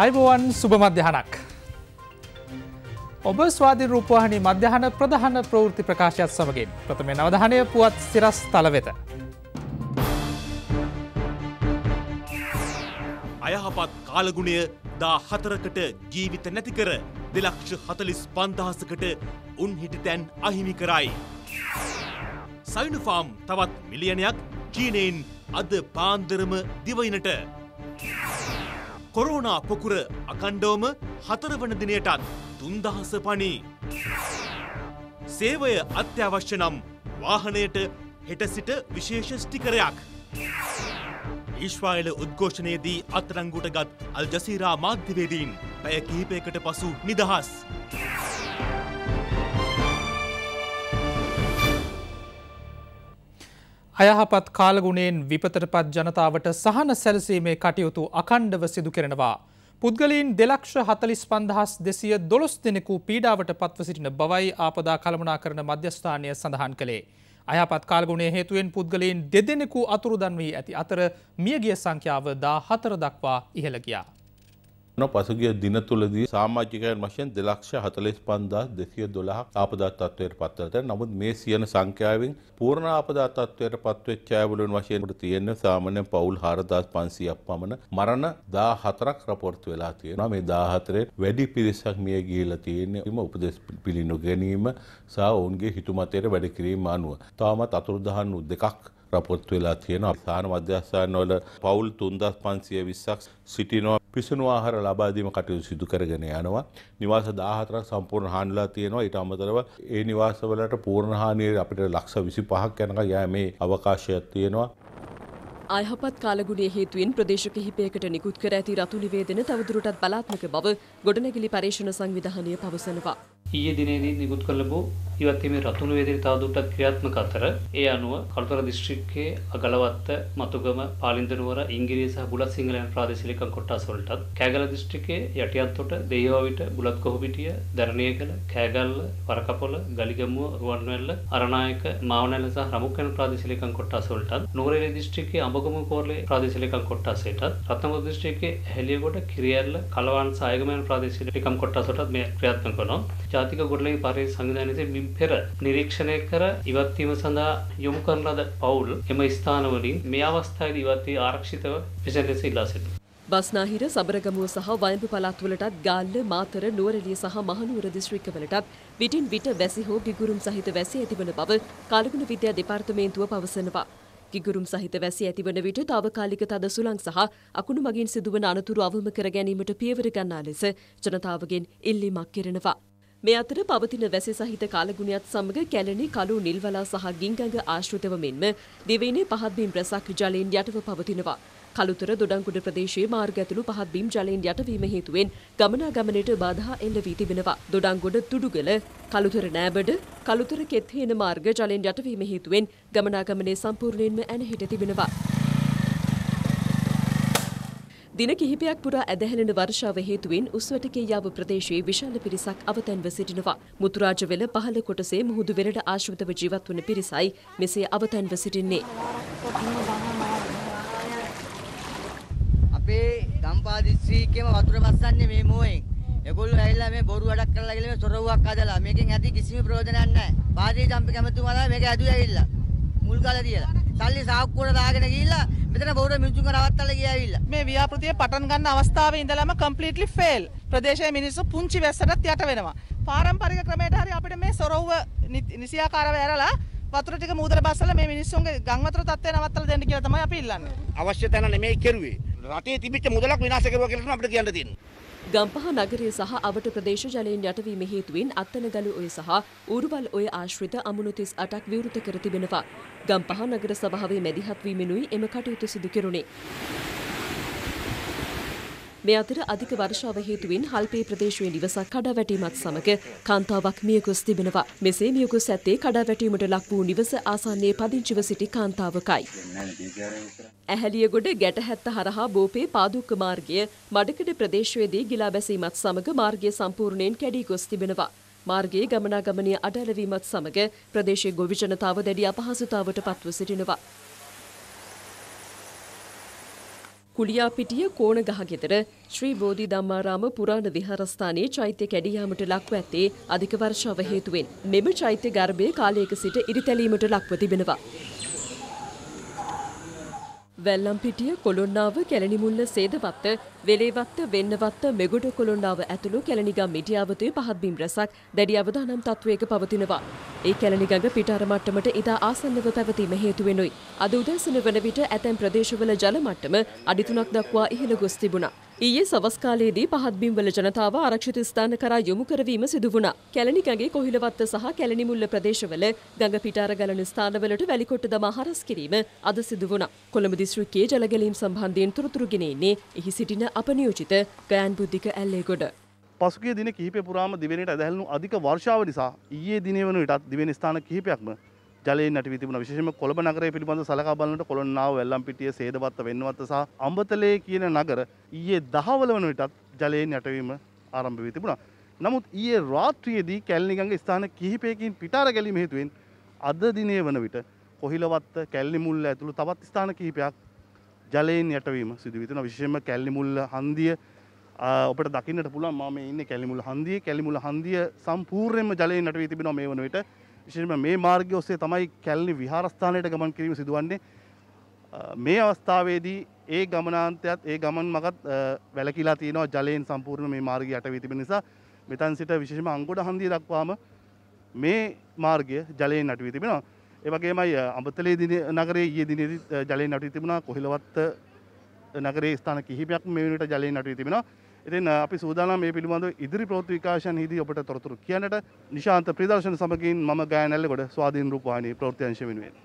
අයිබෝවන් සුභ මධ්‍යහනක්. ඔබ ස්වාධි රූපවාහනි මධ්‍යහන ප්‍රධාන ප්‍රවෘති ප්‍රකාශයත් සමගින් ප්‍රථම නවධානය පුවත් සිරස් තලවෙත. අයහපත් කාලගුණය දා හතරකට ජීවිත නැතිකර දෙලක්ෂ හතලිස් පන්දහසකට උන්හිටි තැන් අහිමි කරයි. සයිනුෆාම් තවත් මිලියනයක් චීනයෙන් අද පාන්දරම දිවයිනට. කොරෝනා පොකුර අකණ්ඩෝම හතරවන දිනයටත් තුන්දහස පනී. සේවය අත්‍යවශ්‍ය නම් වාහනයට හෙට සිට විශේෂ ස්ටිකරයක්. ඊශ්වායිල උද්ඝෝෂණයේදී අත්තරංගුට ගත් අල්ජසීරා මාධ්‍යවේදීන් පැය කිහිපයකට පසු නිදහස්. අයහපත් කාලගුණයෙන් විපතරපත් ජනතාවට සහන සැලසීමේ කටයුතු අකණ්ඩව සිදු කරනවා. පුද්ගලීන් දෙලක්ෂ හතලිස් පන්දහස් දෙසිය දොළොස් දෙනෙකු පීඩාවට පත්ව සිටින බවයි ආපදා කළමනා කරන මධ්‍යස්ථානය සඳහන් කළේ. අයහපත් කාල්ගුණේ හේතුවෙන් පුද්ගලීන් දෙදෙනෙකු අතුරුදන් වී ඇති අතර මියගිය සංඛ්‍යාව දා හතර දක්වා ඉහළගියා. පසුගිය දින තුලදී සාමාජිකයන් වශයෙන් දෙලක්ෂ හතලිස් පන්දා දෙසිය දොළහ ආපදාත්වයට පත්වලට නමුත් මේ සියන සංඛ්‍යාවෙන් පූර්ණ ආපදාත්වයට පත්වෙච්චායවලුන් වශයෙන්ට තියෙන සාමනය පවුල් හාරදාස් පන්සියක් පමණ මරණ දා හතරක් රපොර්ත් වෙලා තියෙනවා මේ දාහතරේ වැඩි පිරිසක් මිය ගිහිල තියෙන්නේ එම උපදෙස් පිළිනු ගැනීම සහ ඔවුන්ගේ හිතුමතයට වැඩ කිරීම අනුව. තාමත් අතුරුදහන් වූ දෙකක් රපොත්තු වෙලා තියෙන අසාන මධ්‍යස්ථාන වල පවුල් 3520ක් සිටිනවා පිසුණු ආහාර ලබා දීම කටයුතු සිදු කරගෙන යනවා නිවාස 14ක් සම්පූර්ණ හානිලා තියෙනවා ඊට අමතරව ඒ නිවාසවලට පූර්ණ හානිය අපිට ලක්ෂ 25ක් යනකම් යෑමේ අවකාශයක් තියෙනවා අයහපත් කාලගුණයේ හේතුවෙන් ප්‍රදේශ කිහිපයකට නිකුත් කර ඇති රතු නිවේදන තවදුරටත් බලාත්මක බව ගොඩනැගිලි පරීක්ෂණ සංවිධානය පවසනවා ඊයේ දිනේදී නිකුත් කළ ලැබූ ඉවත්වීමේ රතුණු වේදිරි තවදුරටත් ක්‍රියාත්මක අතර ඒ අනුව කළුතර දිස්ත්‍රික්කයේ අගලවත්ත මතුගම පාලින්දනුවර ඉංගිරිය සහ බුලත් සිංහලයන් ප්‍රාදේශීය කොට්ටාස වලටත් කෑගල දිස්ත්‍රික්කයේ යටියත්තොට දෙහිවවිට බුලත් කොහොඹිටිය දරණියගල කෑගල්ල වරකපොල ගලිගමුව රුවන්වැල්ල අරණායක මාවනැල්ල සහ රමුක්කන ප්‍රාදේශීය කොට්ටාස වලටත් නුවරඑළිය දිස්ත්‍රික්කයේ අඹගම කෝරළේ ප්‍රාදේශීය කොට්ටාසයටත් රත්නපුර දිස්ත්‍රික්කයේ හැලියගොඩ කිරියැල්ල කලවන් සහ අයගමන ප්‍රාදේශීය කොට්ටාස වලටත් මේ ක්‍රියාත්මක කරනවා ජාතික ගොඩලයි පරිදි සංවිධානයේ මින් පෙර නිරීක්ෂණය කර ඉවත්වීම සඳහා යොමු කරන ලද පවුල් එම ස්ථානවලින් මේ අවස්ථාවේදී ඉවත් වී ආරක්ෂිතව විශේෂ ලෙස ඉල්ලා සිටිනවා. බස්නාහිර සබරගමුව සහ වයඹ පළාත්වලටත් ගාල්ල මාතර නුවරඑළිය සහ මහනුවර දිස්ත්‍රික්කවලටත් විටින් විට වැසි හෝ ගිගුරුම් සහිත වැසි ඇතිවන බව කලගුණ විද්‍යා දෙපාර්තමේන්තුව පවසනවා. ගිගුරුම් සහිත වැසි ඇතිවන විට తాවකාලික තද සුළං සහ අකුණු මගින් සිදුවන අනතුරු අවම කර ගැනීමට පියවර ගන්නා ලෙස ජනතාවගෙන් ඉල්ලීමක් කෙරෙනවා. මේ අතර පවතින වැසි සහිත කාලගුණයත් සමග කැලණි කළු නිල්වලා සහ ගිංගඟ ආශ්‍රිතව මෙන්ම දිවයිනේ පහත් බිම් රැසක් ජලයෙන් යටව පවතිනවා. කළුතර දොඩංකුඩ ප්‍රදේශයේ මාර්ග ඇතුළු පහත් බිම් ජලයෙන් යටවීම හේතුවෙන් ගමනාගමනයට බාධා එල්ල වී තිබෙනවා. දොඩංගොඩ තුඩුගල, කළුතර නෑබඩ, කළුතර කෙත්හේන මාර්ග ජලයෙන් යටවීම හේතුවෙන් ගමනාගමනයේ සම්පූර්ණයෙන්ම ඇනහිට තිබෙනවා. දින කිහිපයක් පුරා ඇදහැලෙන වර්ෂාව හේතුවෙන් උස්වැට කේයාව ප්‍රදේශයේ විශාල පිරිසක් අවතැන්ව සිටිනවා. මුතුරාජවෙල පහළ කොටසේ මුහුදු වෙරළ ආශ්‍රිතව ජීවත් වන පිරිසයි මෙසේ අවතැන්ව සිටින්නේ. අපේ ගම්පා දිස්ත්‍රික්කයේම වතුර බස්සන්නේ මේ මෝයෙන්. ඒගොල්ලෝ ඇවිල්ලා මේ බොරු වැඩක් කරලා ගිහලා මේ සොරවුවක් හදලා මේකෙන් ඇති කිසිම ප්‍රයෝජනයක් නැහැ. පාදී ජම්පි කැමතුමාලා මේක ඇදුවේ ඇවිල්ලා. මුල් ගාලා තියලා. සල්ලි සාක්කුවට දාගෙන ගිහිල්ලා මෙතන බොහොම මිනිසුන්ව නවත්තලා ගියාවිල්ලා. මේ ව්‍යාපෘතිය පටන් ගන්න අවස්ථාවේ ඉඳලම completely fail. ප්‍රදේශයේ මිනිස්සු පුංචි වැස්සටත් යට වෙනවා. පාරම්පරික ක්‍රමයට හරි අපිට මේ සොරවුව නිසියාකාරව ඇරලා වතුර ටික මූදල බස්සලා මේ මිනිස්සුන්ගේ ගම් වතුර තත්ත්වය නවත්තලා දෙන්න කියලා තමයි අපි ඉල්ලන්නේ. අවශ්‍ය තැන නෙමෙයි කෙරුවේ. රටේ තිබිච්ච මුදලක් විනාශ කරුවා කියලා තමයි අපිට කියන්න තියෙන්නේ. ගම්පහ නගරය සහ අවට ප්‍රදේශ ජලයෙන් යටවීම හේතුවෙන් අත්තනගලු ඔය සහ ඌරුවල් ඔය ආශ්‍රිත අමුණුතිස් අටක් විවෘත කර තිබෙනවා. ගම්පහ නගර සභාවේ මැදිහත්වීමෙනුයි එම කටයුතු සිදු කෙරුණේ. මේ අතර අධික වර්ෂාව හේතුවෙන් හල්පේ ප්‍රදේශයේ නිවසක් කඩාවැටීමත් සමග කාන්තාවක් මියගොස් තිබෙනවා. මෙසේ මියගොස් ඇත්තේ කඩාවැටීමට ලක් වූ නිවස ආසන්නයේ පදිංචිව සිටි කාන්තාවකයි. ඇහැලියගොඩ ගැටහැත්ත හරහා බෝපේ පාදුක්ක මාර්ගය මඩකඩ ප්‍රදේශයේදී ගිලා බැසීමත් සමග මාර්ගය සම්පූර්ණයෙන් කැඩී ගොස් තිබෙනවා. මාර්ගයේ ගමනාගමනය අඩලවීමත් සමග ප්‍රදේශයේ ගොවි ජනතාව දැඩි අපහසුතාවට පත්ව සිටිනවා. කුලියාපිටිය කෝණගහ ගෙදර ශ්‍රී බෝධි ධම්මාරාම පුරාණ විහාරස්ථානයේ චෛත්‍ය කැඩියාමට ලක්ව ඇත්තේ අධික වර්ෂාව හේතුවෙන් මෙම චෛත්‍ය ගර්භය කාලයක සිට ඉරිතැලීමට ලක්ව තිබෙනවා. වැල්ලම්පිටිය කොළොන්නාව කැලණිමුල්ල සේදවත්ත වෙලේවත්ත වෙන්නවත්ත මෙගොඩ කොළොන්නාව ඇතුළු කැලණිගම් මිටියාවතේ පහත් බිම් රැසක් දැඩි අවදානම් තත්වයක පවතිනවා. ඒ කැලණිගඟ පිටාර මට්ටමට ඉතා ආසන්නව පැවතීම හේතු වෙනුයි. අද උදෑසන වන විට ඇතැම් ප්‍රදේශවල ජල මට්ටම අඩි තුනක් දක්වා ඉහළ ගොස් තිබුණා. ඊයේ සවස් කාලයේදී පහත් බිම්වල ජනතාව ආරක්ෂිත ස්ථාන කරා යොමු කරවීම සිදු වුණා. කැලණිගඟේ කොහිලවත්ත සහ කැලණිමුල්ල ප්‍රදේශවල ගඟ පිටාර ගලන ස්ථානවලට වැලිකොට්ට දමා හරස් කිරීම අද සිදු වුණා. කොළඹ දිස්ත්‍රික්කයේ ජලගැලීම් සම්බන්ධයෙන් තොරතුරු ගෙන එන්නේ එහි සිටින අපනියෝජිත ගයන් බුද්ධික ඇල්ලේගොඩ. පසුගේ දින කිහිපය පුරාම දිවෙනට ඇදැහැලනු අධික වර්ෂාව නිසා ඒ දින වන විටත් දිවෙන ස්ථාන කිහිපයක්ම ජලය නට තිබන විශෂම කොළඹ නගර පිළිබඳ සලකාබලට කොළොන්නාව වෙල්ලම් පිටිය සේදවත්ත වෙන්නවත්ත සහ අම්ඹතලේ කියන නගර ඊයේ දහවල වන විටත් ජලයෙන් යටවීම ආරම්භ වී තිබුණා. නමුත් ඊයේ රාත්‍රියේදී කැල්නිගඟ ස්ථාන කිහිපයකින් පිටාර ගැලීම හේතුවෙන් අද දිනය වන විට කොහිලවත්ත කැල්ලි මුල්ල ඇතුළු තවත් ස්ථාන කිහිපයක් ජලයෙන් යටවීම සිදුවිතන විශෂම කැල්ලිමුල්ල හන්දිය ඔට දකින්නට පුළන් ම ඉන්න කැලිමුල් හන්දිය කැලිමුල හන්දිය සම්පූර්යෙන්ම ජලයෙන් යටවී තිබෙන මේ වනවිට විශෂම මේ මාර්ගය ඔස්සේ තමයි කැල්ලි විහාරස්ථානයට ගමන් කිරීම සිදුවන්නේ මේ අවස්ථාවේදී ඒ ගමනාන්තයත් ඒ ගමන් මගත් වැලකිලා තියෙනවා ජලයෙන් සම්පූර්ණ මේ මාර්ගය යටවී තිබෙන නිසා මෙතන් සිට විශේෂම අංගොඩ හන්දිය දක්වාම මේ මාර්ගය ජලයෙන් යටවී තිබෙනවා ඒවගේමයි අඹතලේ දින නගරේ ඊයේ දිනේදී ජලයෙන් නැටී තිබුණා කොහිලවත්ත නගරේ ස්ථාන කිහිපයක් මේ වෙනකොට ජලයෙන් නැටී තිබෙනවා. ඉතින් අපි සූදානම් මේ පිළිබඳව ඉදිරි ප්‍රවෘත්ති විකාශනයේදී ඔබට තොරතුරු කියන්නට නිශාන්ත ප්‍රදර්ශන සමගින් මම ගායනල්ලේ ගොඩ ස්වාධීන රූපවාහිනී ප්‍රවෘත්ති අංශ වෙනුවෙන්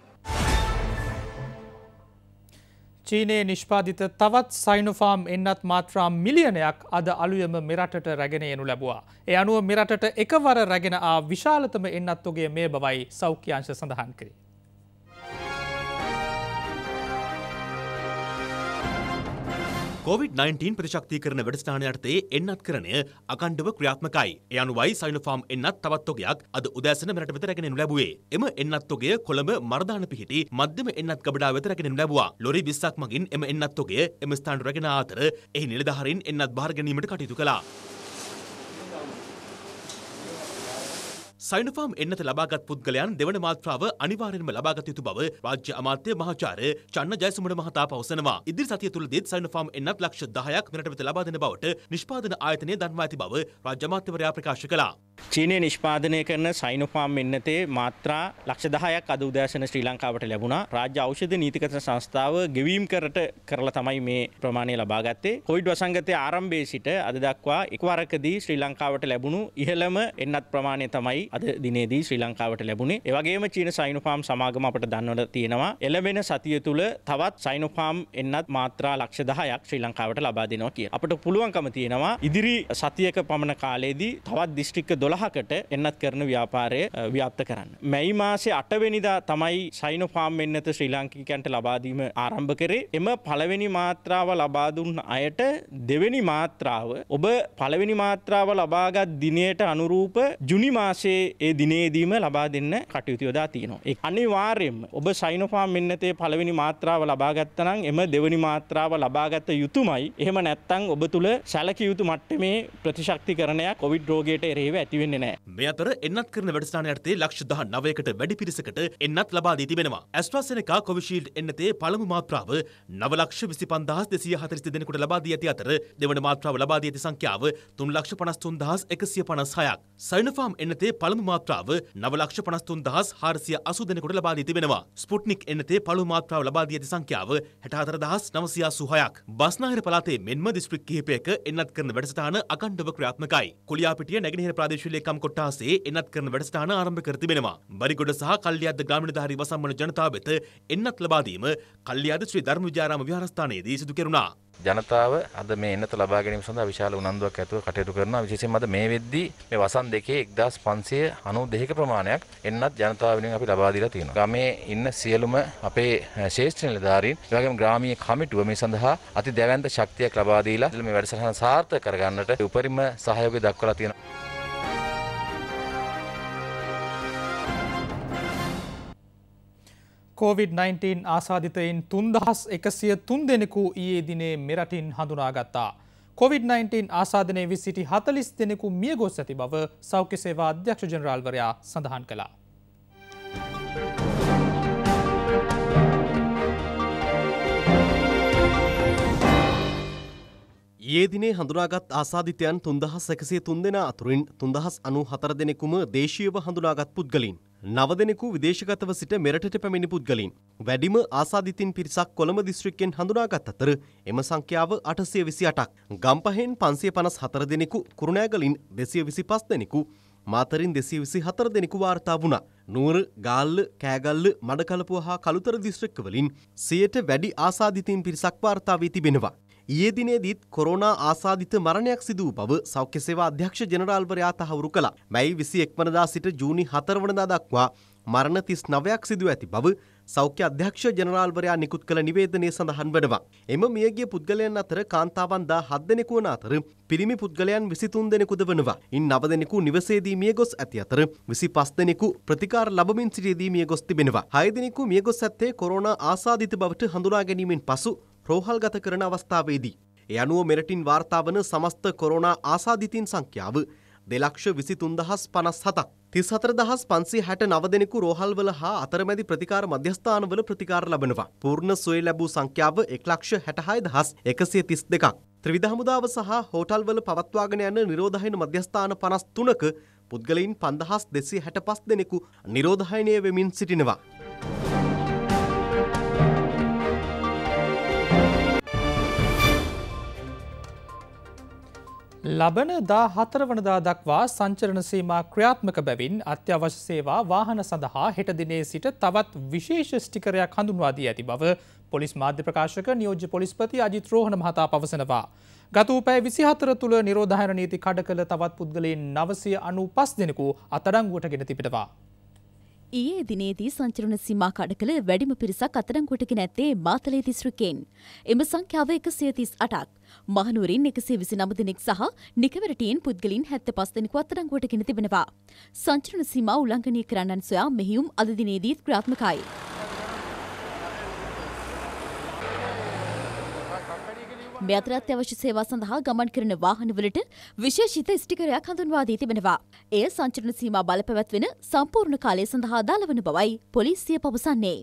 චීනයේ නිෂ්පාදිත තවත් සයිනොෆාම් එන්නත් මාත්‍රා මිලියනයක් අද අලුයම මෙරටට රැගෙන එනු ලැබවා. ඒ අනුව මෙරටට එකවර රැගෙන ආ විශාලතම එන්නත්තුගේ මේ බවයි සෞඛ්‍යංශ සඳහන් කරේ. COVID-19 ප්‍රතිශක්තිකරන වැඩස්ථාන යටතේ එන්නත් කරණය අකණ්ඩව ක්‍රියාත්මකයි. ඒ අනුවයි සයිනෝෆාම් එන්නත් තවත් ඔගයක් අද උදෑසන මෙරට වෙත රැගෙනනු ලැබුවේ. එම එන්නත් ඔගය කොළඹ මරදාන පිහිටි මධ්‍යම එන්නත් ගබඩා වෙත රැගෙනනු ලැබුවා. ලොරි 20ක් මගින් එම එන්නත් ඔගය එම ස්ථානට රැගෙන ආතර එහි නිලධාරීන් එන්නත් බාර ගැනීමට කටයුතු කළා. සයිනෆාම් එන්නත ලබාගත් පුද්ගලයන් දෙවන මාත්‍රාව අනිවාර්යෙන්ම ලබාගත යුතු බව රාජ්‍ය අමාත්‍ය මහාචාර්ය චන්න ජයසුමන මහතා පවසනවා. ඉදිරි සතිය තුලදීත් සයිනෆාම් එන්නත් ලක්ෂ 10ක් මෙරට වෙත ලබා දෙන බවට නිෂ්පාදන ආයතනය දන්වා ඇති බව රාජ්‍ය අමාත්‍යවරයා ප්‍රකාශ කළා. චීනය නිෂ්පාදනය කරන සයිනොෆාම් මෙන්නතේ මාත්‍රා ලක්ෂ දහයක් අද උදෑසන ශ්‍රී ලංකාවට ලැබුණා රාජ්‍ය ඖෂධ නීතිකරණ සංස්ථාව ගෙවීම් කරට කරලා තමයි මේ ප්‍රමාණය ලබාගත්තේ කොවිඩ් වසංගතයේ ආරම්භයේ සිට අද දක්වා එකවරකදී ශ්‍රී ලංකාවට ලැබුණු ඉහළම එන්නත් ප්‍රමාණය තමයි අද දිනේදී ශ්‍රී ලංකාවට ලැබුණේ ඒවගේම චීන සයිනුපාම් සමාගම අපට දන්නවට තියෙනවා එළබෙන සතිය තුළ තවත් සයිනුපාම් එන්නත් මාත්‍රා ලක්ෂ දහයක් ශ්‍රී ලංකාවට ලබා දෙනවා කිය අපට පුළුවන්කම තියෙනවා ඉදිරි සතියක පමණ කාලයේදී තවත් දිස්ත්‍රික්ක දොළහකට එන්නත් කරන ව්‍යාපාරය ව්‍යාප්ත කරන්න මැයි මාසේ අටවෙනිදා තමයි සයිනුපාම් එන්නත ශ්‍රී ලාංකිකන්ට ලබාදීම ආරම්භ කරේ එම පළවෙනි මාත්‍රාව ලබාදුන්න අයට දෙවෙනි මාත්‍රාව ඔබ පළවෙනි මාත්‍රාව ලබාගත් දිනයට අනුරූප ජුනි මාසේ වහන්සේ ඒ දිනේදීම ලබා දෙන්න කටයුතු යොදා තියෙනවා. අනිවාර්යයෙන්ම ඔබ සයිනෝෆාම් මෙන්නතේ පළවෙනි මාත්‍රාව ලබා ගත්තනම් එම දෙවනි මාත්‍රාව ලබාගත යුතුමයි. එහෙම නැත්නම් ඔබ තුල සැලකිය යුතු මට්ටමේ ප්‍රතිශක්තිකරණය කොවිඩ් රෝගයට එරෙහිව ඇති වෙන්නේ නැහැ. මේ අතර එන්නත් කරන වැඩසටහන යටතේ ලක්ෂ 19කට වැඩි පිරිසකට එන්නත් ලබා දී තිබෙනවා. ඇස්ට්‍රාසෙනෙකා කොවිෂීල්ඩ් එන්නතේ පළමු මාත්‍රාව 9,25,240 දෙනෙකුට ලබා දී ඇති අතර දෙවන මාත්‍රාව ලබා දී ඇති සංඛ්‍යාව 3,53,156ක්. සයිනෝෆාම් එන්නතේ පළමු පළමු මාත්‍රාව නවලක්ෂ පනස්තුන් දහස් හාරසිය අසු දෙනෙකුට ලබාදී තිබෙනවා. ස්පුට්නික් එන්නතේ පළමු මාත්‍රාව ලබාදී ඇති සංඛ්‍යාව හැට අතර දහස් නවසිය අසුහයක්. බස්නාහිර පළාතේ මෙන්ම දිස්ත්‍රික් කිහිපයක එන්නත් කරන වැඩසටහන අකණ්ඩව ක්‍රියාත්මකයි. කුලියාපිටිය නැගෙනහිර ප්‍රාදේශීය ලේකම් කොට්ටාසේ එන්නත් කරන වැඩසටහන ආරම්භ කර තිබෙනවා. බරිගොඩ සහ කල්ලියද්ද ග්‍රාමීණධාරී වසම්මන ජනතාව වෙත එන්නත් ලබාදීම කල්ලියද්ද ශ්‍රී ධර්ම විජාරාම විහාරස්ථානයේදී සිදු කෙරුණා. ජනතාව අද මේ එන්නත ලබා ගැනීම සඳහා විශාල උනන්දුවක් ඇතුව කටයුතු කරනවා විශේෂයෙන්ම අද මේ වෙද්දී මේ වසන් දෙකේ 1592ක ප්‍රමාණයක් එන්නත් ජනතාව වෙනුවෙන් අපි ලබා දීලා තියෙනවා. ගමේ ඉන්න සියලුම අපේ ශේෂ්ඨ නිලධාරීන් ඒ වගේම ග්‍රාමීය කමිටුව මේ සඳහා අති දැවැන්ත ශක්තියක් ලබා දීලා මේ වැඩසටහන සාර්ථක කරගන්නට උපරිම සහයෝගය දක්වලා තියෙනවා. COVID-19 ආසාධිතයින් තුන්දහස් එකසිය තුන් දෙනෙකු ඊයේ දිනේ මෙරටින් හඳුනාගත්තා. COොVID-19 ආසාධනය වි සිටි හතලිස් දෙනෙකු මිය ගොස් ඇති බව සෞඛ්‍ය සේවා අධ්‍යක්ෂ ජනරාල්වරයා සඳහන් කළා. ඒදිනේ හඳුනාගත් ආසාධිතයන් තුන්දහස් එකසේ තුන් දෙෙන අතුරින් තුන්දහස් අනු හතර දෙනෙකුම දේශීව හඳුනාගත් පුද්ගලින් නව දෙනෙකු විදේශගතව සිට මෙරටට පැමිණි පුද්ගලින් වැඩිම ආසාධිතින් පිරිසක් කොළඹ දිස්ත්‍රික්කෙන් හඳුනාගත් අතර එම සංඛ්‍යාව 828ක්. ගම්පහෙන් 554 දෙනෙකු, කුරුණෑගලින් 225 දෙනෙකු, මාතරින් 224 දෙනෙකු වාර්තා වුණා. නුවර, ගාල්ල, කෑගල්ල, මඩකලපුව හා කළුතර දිස්ත්‍රික්කවලින් 100ට වැඩි ආසාධිතින් පිරිසක් වාර්තා වී තිබෙනවා. ඊයේ දිනේදීත් කොරෝනා ආසාදිත මරණයක් සිදු වූ බව සෞඛ්‍ය සේවා අධ්‍යක්ෂ ජෙනරාල්වරයා තහවුරු කළා. මැයි 21 වනදා සිට ජූනි 4 වනදා දක්වා මරණ 39ක් සිදු ඇති බව සෞඛ්‍ය අධ්‍යක්ෂ ජෙනරාල්වරයා නිකුත් කළ නිවේදනයේ සඳහන් වෙනවා. එම මියගිය පුද්ගලයන් අතර කාන්තාවන් 17 දෙනෙකු වන අතර පිරිමි පුද්ගලයන් 23 දෙනෙකුද වෙනවා. ඉන් 9 දෙනෙකු නිවසේදී මිය ගොස් ඇති අතර 25 දෙනෙකු ප්‍රතිකාර ලැබමින් සිටියේදී මිය ගොස් තිබෙනවා. 6 දෙනෙකු මිය ගොස් ඇත්තේ කොරෝනා ආසාදිත බවට හඳුනා ගැනීමෙන් පසු රෝහල්ගත කරන අවස්ථාවේදී. එ අනුව මෙරටින් වාර්තාාවන සමස්ත කොරෝනා ආසාධිතින් සංඛ්‍යාව දෙලක්ෂ විසිතුන් දහස් පනස් හතක්. තිස් හතර දහස් පන්සේ හැට නවදෙනෙකු රෝහල්වල හා අතරමැදි ප්‍රතිකාර මධ්‍යස්ථානවල ප්‍රතිකාර ලබනවා. පූර්ණ සොය ලැබූ සංඛ්‍යාව එක්ලක්ෂ හැටහයි දහස් එකසිය තිස් දෙකක්. ත්‍රවිධහමුදාව සහ හෝටල්වල පවත්වාගෙන යන නිරෝධහින මධ්‍යස්ථාන පනස් තුනක පුද්ගලයින් පන්දහස් දෙසේ හැට පස් දෙනෙකු නිරෝධහයිනය වෙමින් සිටිනවා. ලබන දා හතරවනදා දක්වා සංචරණ සීමා ක්‍රියාත්මක බැවින් අත්‍යවශ්‍ය සේවා වාහන සඳහා හෙටදිනේ සිට තවත් විශේෂ ස්ටිකරයක් හඳුන්වාදී ඇති බව පොලිස් මාධ්‍ය ප්‍රකාශක නියෝජ්‍ය පොලිස්පති අජිත් රෝහණ මහතා පවසනවා. ගත වූ පැය 24 තුළ නිරෝධායන නීති කඩ කළ තවත් පුද්ගලයන් 995 දෙනෙකු අත්අඩංගුවට ගෙන තිබෙනවා. ඊයේ දිනේදී සංචරණ සීමා කඩ කළ වැඩිම පිරිසක් අත්අඩංගුවටගෙන ඇත්තේ මාතලේ දිස්ත්‍රික්කයෙන්. එම සංඛ්‍යාව 138ක්. මහනුවරින් 129 දෙනෙක් සහ නිකවරටියෙන් පුද්ගලින් 75 දෙනෙකු අත්අඩංගුවටගෙන තිබෙනවා. සංචරණ සීමා උල්ලංඝනය කරන්නන් සොයා මෙහියුම් අද දිනේදීත් ක්‍රියාත්මකයි. මේ අතර අත්‍යවශ්‍ය සේවා සඳහා ගමන් කරන වාහනවලට විශේෂිත ස්ටිකරයක් හඳුන්වා දී තිබෙනවා. එය සංචරණ සීමා බලපැවැත්වෙන සම්පූර්ණ කාලය සඳහා දාලවන බවයි පොලිසිය පවසන්නේ.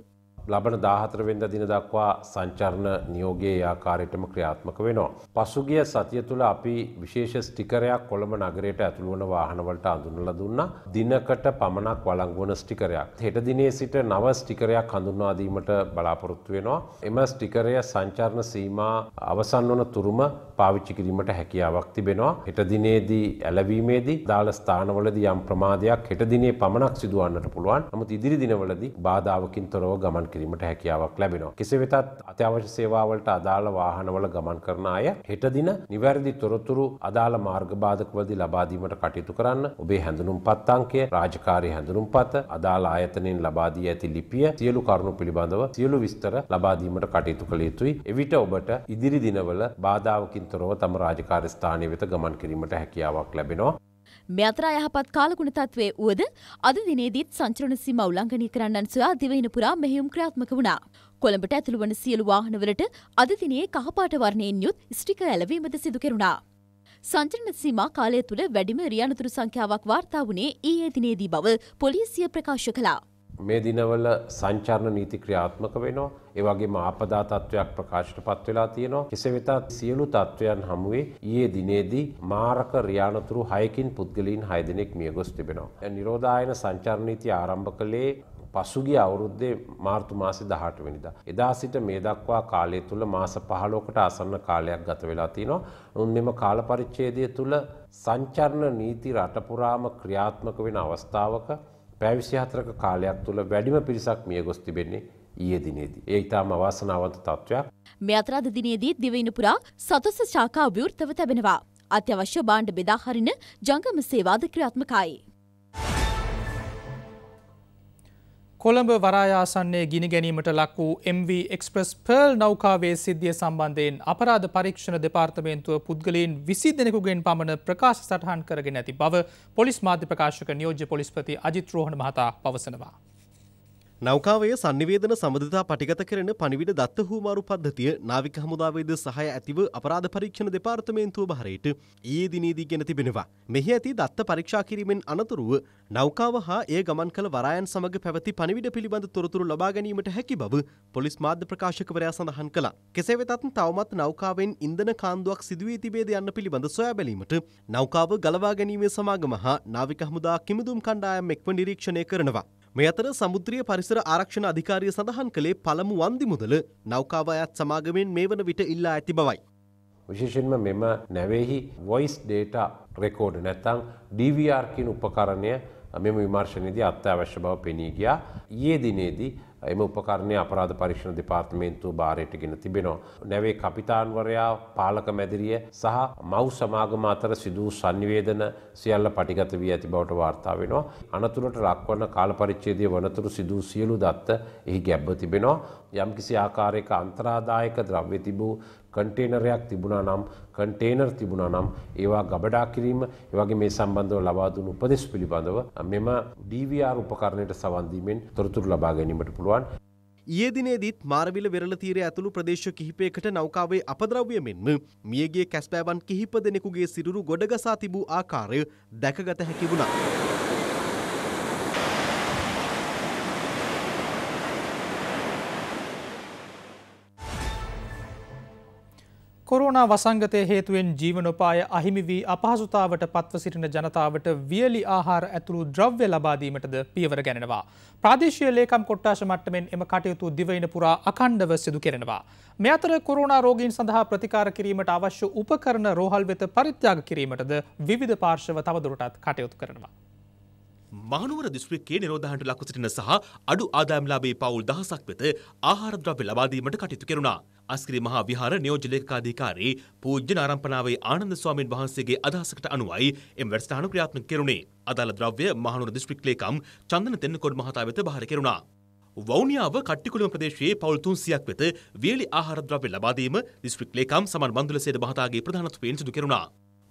ලබන දාහතරවෙන්ද දින දක්වා සංචරණ නියෝගයේ ආකාරයටම ක්‍රියාත්මක වෙනවා. පසුගිය සතිය තුළ අපි විශේෂ ස්ටිකරයක් කොළඹ නගරයට ඇතුළුවන වාහනවලට අඳුනලා දුන්නා. දිනකට පමණක් වළංගුවන ස්ටිකරයක්. හෙට දිනේ සිට නව ස්ටිකරයක් හඳුන්වා දීමට බලාපොරොත්තු වෙනවා. එම ස්ටිකරය සංචරණ සීමා අවසන් වන තුරුම පාවිච්චි කිරීමට හැකියාවක් තිබෙනවා. හෙට දිනේදී ඇලවීමේදී දාල ස්ථානවලදී යම් ප්‍රමාදයක් හෙට දිනේ පමණක් සිදුවන්නට පුළුවන්. නමුත් ඉදිරි දිනවලදී බාධාවකින් තොරව ගමන් ගමන් කිරීමට හැකියාවක් ලැබෙනවා. කෙසේ වෙතත් අත්‍යවශ්‍ය සේවාවලට අදාළ වාහනවල ගමන් කරන අය හෙට දින නිවැරදි තොරතුරු අදාළ මාර්ගබාධකවලදී ලබා දීමට කටයුතු කරන්න ඔබේ හැඳුනුම් පත් අංකය රාජකාරී හැඳුනුම් පත අදාළ ආයතනයෙන් ලබා දී ඇති ලිපිය සියලු කරුණු පිළිබඳව සියලු විස්තර ලබා දීමට කටයුතු කළ යුතුයි. එවිට ඔබට ඉදිරි දිනවල බාධාවකින් තොරව තම රාජකාරි ස්ථානය වෙත ගමන් කිරීමට හැකියාවක් ලැබෙනවා. මේ අතර යහපත් කාලගුණ තත්වයේ වුවද අද දිනේදීත් සංචරණ සීමා උල්ලංඝනය කරන්නන් සොයා දිවයින පුරා මෙහෙයුම් ක්‍රියාත්මක වුණා. කොළඹට ඇතුළු වන සියලු වාහනවලට අද දිනේ කහපාට වර්ණයෙන් යුත් ස්ටිකර් ඇලවීමද සිදු කෙරුණා. සංචරණ සීමා කාලය තුළ වැඩිම රියනතුරු සංඛ්‍යාවක් වාර්තා වුණේ ඊයේ දිනේදී බව පොලිසිය ප්‍රකාශ කළා. මේ දිනවල සංචාරණ නීති ක්‍රියාත්මක වෙනවා. ඒ වගේම ආපදා තත්වයක් ප්‍රකාශයට පත් වෙලා තියෙනවා. කෙසේ වෙතත් සියලු තත්වයන් හමුවේ ඊයේ දිනේදී මාරක රියානතුරු 6කින් පුද්ගලයන් 6 දෙනෙක් මියගොස් තිබෙනවා. නිරෝධායන සංචාරණ නීති ආරම්භ කළේ පසුගිය අවුරුද්දේ මාර්තු මාසේ 18 වෙනිදා. එදා සිට මේ දක්වා කාලය තුල මාස 15කට ආසන්න කාලයක් ගත වෙලා තිනවා. උන් මෙම කාල පරිච්ඡේදය තුල සංචාරණ නීති රට පුරාම ක්‍රියාත්මක වෙන අවස්ථාවක පැවිසි හතරක කාලයක් තුළ වැඩිම පිරිසක් මිය ගොස් තිබෙන්නේ ඊයේ දිනේදී. ඒ ඉතාම අවාසනාවන්ත තත්ත්වයක්. මේ අතරද දිනේදී දිවයින පුරා සතස ශාඛා ව්‍යුර්තව තැබෙනවා. අත්‍යවශ්‍ය බාණ්ඩ බෙදා හරින ජංගම සේවාද ක්‍රියාත්මකයි. කොළඹ වරායාසන්නේ ගිනි ගැනීමට ලක් වූ MV එක්ස්ප්‍රස් පර්ල් නෞකාවේ සිද්ධිය සම්බන්ධයෙන් අපරාධ පරීක්ෂණ දෙපාර්තමේන්තුව පුද්ගලයන් විසි දෙනෙකුගෙන් පමණ ප්‍රකාශ සටහන් කරගෙන ඇති බව පොලිස් මාධ්‍ය ප්‍රකාශක නියෝජ්‍ය පොලිස්පති අජිත් රෝහණ මහතා පවසනවා. නෞකාවේ සංනිවේදන සබඳතා පටිගත කරන පනිවිඩ දත්ත හූමාරු පද්ධතිය නාවික හමුදාවේද සහය ඇතිව අපරාධ පරීක්ෂණ දෙපාර්තමේන්තුව භාරයට ඊයේ දිනේදී ගෙන තිබෙනවා. මෙහි ඇති දත්ත පරීක්ෂා කිරීමෙන් අනතුරුව නෞකාව හා ඒ ගමන් කළ වරායන් සමග පැවති පනිවිඩ පිළිබඳ තොරතුරු ලබා ගැනීමට හැකි බව පොලිස් මාධ්‍ය ප්‍රකාශකවරයා සඳහන් කළා. කෙසේ වෙතත් තවමත් නෞකාවෙන් ඉන්ධන කාන්දුවක් සිදුවී තිබේද යන්න පිළිබඳ සොයා බැලීමට නෞකාව ගලවා ගැනීමේ සමාගම හා නාවික හමුදා කිමුදුම් කණ්ඩායම් එක්ව නිරීක්ෂණය කරනවා. මේ අතර සමුද්‍රිය පරිසර ආරක්ෂණ අධිකාරිය සඳහන් කළේ පළමු වන්දි මුදල නෞකාව අයත් සමාගමෙන් මේ වන විට ඉල්ලා ඇති බවයි. විශේෂයෙන්ම මෙම නැවෙහි වොයිස් ඩේටා රෙකෝඩ් නැත්තං DVR කියන උපකරණය මෙම විමර්ශනයේදී අත්‍යවශ්‍ය බව පෙනී ගියා. ඊයේ දිනේදී එම උපකරණය අපරාධ පරීක්ෂණ දෙපාර්තමේන්තුව භාරයට ගෙන තිබෙනවා. නැවේ කපිතාන්වරයා පාලක මැදිරිය සහ මව් සමාගම අතර සිදූ සංවේදන සියල්ල පටිගත වී ඇති බවට වාර්තා වෙනවා. අනතුරට ලක්වන කාලපරිච්ඡේදය වනතුරු සිදූ සියලු දත්ත එහි ගැබ්ව තිබෙනවා. යම්කිසි ආකාරයක අන්තරාදායක ද්‍රව්‍ය තිබූ කන්ටේනරයක් තිබුණා නම් කන්ටේනර් තිබුණා නම් ඒවා ගබඩා කිරීම එවගේ මේ සම්බන්ධව ලබාදුන් උපදෙස් පිළිබඳව මෙම DVR උපකරණයට සවන්දීමෙන් තොරතුරු ලබා ගැනීමට පුළුවන්. ඊයේ දිනේදීත් මාරවිල වෙරළ තීරය ඇතුළු ප්‍රදේශ කිහිපයකට නෞකාවේ අපද්‍රව්‍ය මෙන්ම මියගේ කැස්බෑවන් කිහිප දෙනෙකුගේ සිරුරු ගොඩගසා තිබූ ආකාරය දැකගත හැකි වුණා. කොරෝනා වසංගතය හේතුවෙන් ජීවනොපාය අහිමි වී අපහසුතාවට පත්ව සිටින ජනතාවට වියලි ආහාර ඇතුළු ද්‍රව්‍ය ලබාදීමටද පියවර ගැනෙනවා. ප්‍රාදේශය ලේකම් කොට්ටාශ මට්ටමෙන් එම කටයුතු දිවයින පුරා අකණ්ඩව සිදු කෙරෙනවා. මෙ අතර කොරෝනා රෝගීන් සඳහා ප්‍රතිකාර කිරීමට අවශ්‍ය උපකරණ රෝහල් වෙත පරිත්‍යාග කිරීමටද විවිධ පාර්ශව තවදුරටත් කටයුතු කරනවා. මහනුවර දිස්ත්‍රික්කයේ නිරෝධායනට ලක්ව සිටින සහ අඩු ආදායම්ලාභී පවුල් දහසක් වෙත ආහාර ද්‍රව්‍ය ලබා දීමට කටයුතු කෙරුණා. අස්කිරි මහා විහාර නියෝජ්‍ය ලේකකාධිකාරී පූජ්‍ය නාරම්පනාවේ ආනන්ද ස්වාමීන් වහන්සේගේ අදහසකට අනුවයි එම වැඩසටහන ක්‍රියාත්මක කෙරුණේ. අදාළ ද්‍රව්‍ය මහනුවර දිස්ත්‍රික් ලේකම් චන්දන තෙන්නකෝඩ් මහතා වෙත බාර කෙරුණා. වවුනියාව කට්ටිකුළුම ප්‍රදේශයේ පවුල් 300ක් වෙත වියලි ආහාර ද්‍රව්‍ය ලබා දීම දිස්ත්‍රික් ලේකම් සමන් බන්දුලසේද මහතාගේ ප්‍රධානත්වයෙන් සිදු කෙරුණා.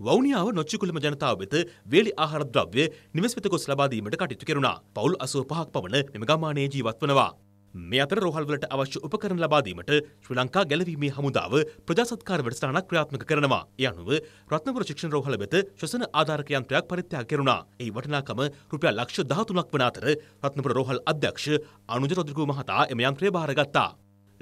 වවුනියාව නොච්චිකුලම ජනතාව වෙත වේලි ආහාර ද්‍රව්‍ය නිවෙස් වෙත ගොස් ලබා දීමට කටයුතු කෙරුණා. පවුල් 85ක් පමණ මෙම ගම්මානයේ ජීවත් වනවා. මේ අතර රෝහල්වලට අවශ්‍ය උපකරණ ලබා දීමට ශ්‍රී ලංකා ගැලවීමේ හමුදාව ප්‍රජාසත්කාර වැඩසටහනක් ක්‍රියාත්මක කරනවා. ඒ අනුව රත්නපුර ශික්ෂණ රෝහල වෙත ශ්වසන ආධාරක යන්ත්‍රයක් පරිත්‍යාග කෙරුණා. ඒ වටිනාකම රුපියල් ලක්ෂ 13ක් වන අතර රත්නපුර රෝහල් අධ්‍යක්ෂ අනුජ රොද්‍රිගු මහතා එම යන්ත්‍රය භාරගත්තා.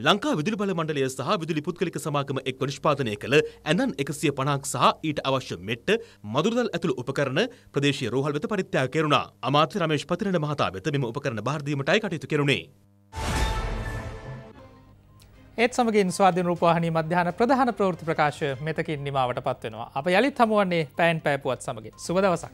ලංකා විදුලි බල මණ්ඩලය සහ විදුලි පුද්ගලික සමාගම එක්ව නිෂ්පාදනය කළ ඇඳන් එකසිය පණහක් සහ ඊට අවශ්‍ය මෙට්ට මදුරදල් ඇතුළු උපකරණ ප්‍රදේශීය රෝහල් වෙත පරිත්‍යාග කෙරුණා. අමාත්‍ය රමේෂ් පතිරණ මහතා වෙත මෙම උපකරණ බාර දීමටයි කටයුතු කෙරුණේ. ඒත් සමගින් ස්වාධීන රූපවාහිනී මධ්‍යහන ප්‍රධාන ප්‍රවෘත්ති ප්‍රකාශය මෙතකින් නිමාවට පත්වෙනවා. අප යළිත් හමුවන්නේ පැයන් පැය පුවත් සමගින්. සුබ දවසක්.